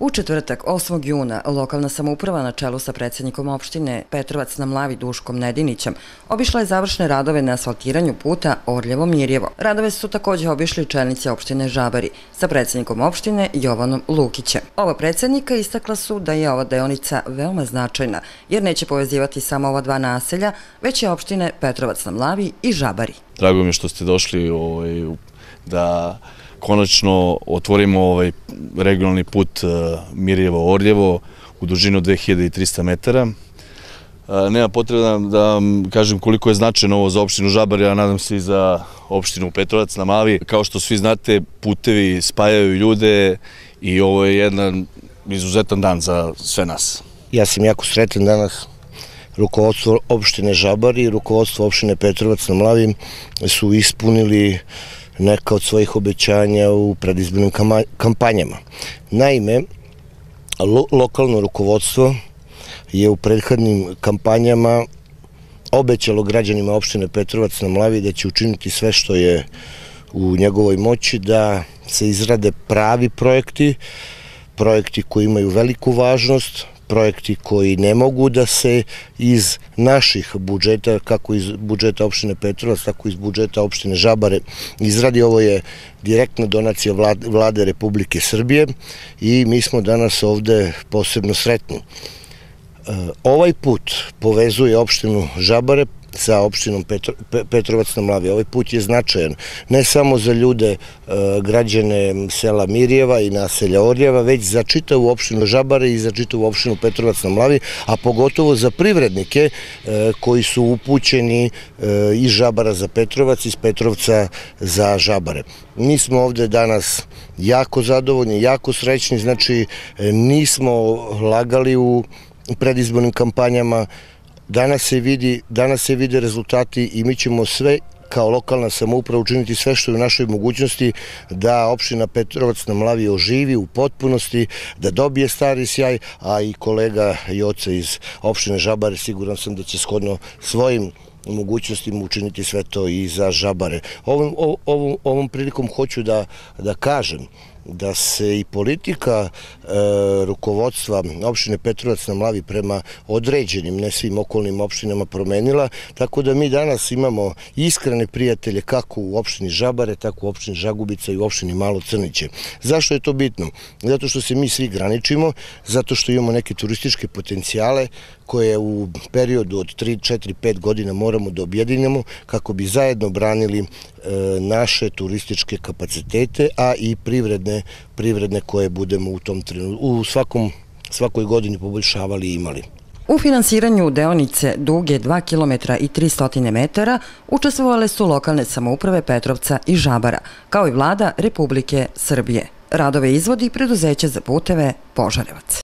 U četvrtak 8. juna lokalna samouprava na čelu sa predsjednikom opštine Petrovac na Mlavi Duškom Nedinićem obišla je završne radove na asfaltiranju puta Orljevo-Mirjevo. Radove su također obišli čelnici opštine Žabari sa predsjednikom opštine Jovanom Lukićem. Ova predsjednika istakla su da je ova deonica veoma značajna jer neće povezivati samo ova dva naselja, već je opštine Petrovac na Mlavi i Žabari. Drago mi je što ste došli ovaj, da konačno otvorimo ovaj regionalni put e, Mirjevo-Orljevo u dužinu 2300 metara. E, nema potreba da, da vam kažem koliko je značajno ovo za opštinu Žabar, ja nadam se i za opštinu Petrovac na Mali. Kao što svi znate, putevi spajaju ljude i ovo je jedan izuzetan dan za sve nas. Ja sam jako sretan danas rukovodstvo opštine Žabar i rukovodstvo opštine Petrovac na Mlavi su ispunili neka od svojih obećanja u predizbornim kampanjama. Naime, lo lokalno rukovodstvo je u prethodnim kampanjama obećalo građanima opštine Petrovac na Mlavi da će učiniti sve što je u njegovoj moći da se izrade pravi projekti, projekti koji imaju veliku važnost, projekti koji ne mogu da se iz naših budžeta, kako iz budžeta opštine Petrovac, tako iz budžeta opštine Žabare izradi. Ovo je direktna donacija vlade Republike Srbije i mi smo danas ovde posebno sretni. E, ovaj put povezuje opštinu Žabare sa opštinom Petrovac na Mlavi. Ovaj put je značajan ne samo za ljude e, građane sela Mirjeva i naselja Orljeva, već za čitavu opštinu Žabare i za čitavu opštinu Petrovac na Mlavi, a pogotovo za privrednike e, koji su upućeni e, iz Žabara za Petrovac, iz Petrovca za Žabare. Mi smo ovde danas jako zadovoljni, jako srećni, znači nismo lagali u predizbornim kampanjama, Danas se, vidi, danas se vide rezultati i mi ćemo sve kao lokalna samouprava učiniti sve što je u našoj mogućnosti da opština Petrovac na Mlavi oživi u potpunosti, da dobije stari sjaj, a i kolega Joce iz opštine Žabare siguran sam da će shodno svojim mogućnostima učiniti sve to i za žabare. Ovom, ovom, ovom prilikom hoću da, da kažem da se i politika e, rukovodstva opštine Petrovac na Mlavi prema određenim, ne svim okolnim opštinama promenila, tako da mi danas imamo iskrene prijatelje kako u opštini Žabare, tako u opštini Žagubica i u opštini Malo Crniće. Zašto je to bitno? Zato što se mi svi graničimo, zato što imamo neke turističke potencijale koje u periodu od 3, 4, 5 godina mora moramo da objedinimo kako bi zajedno branili e, naše turističke kapacitete, a i privredne, privredne koje budemo u tom trenutku, u svakom, svakoj godini poboljšavali i imali. U finansiranju deonice duge 2 km i 300 metara učestvovale su lokalne samouprave Petrovca i Žabara, kao i vlada Republike Srbije. Radove izvodi preduzeće za puteve Požarevac.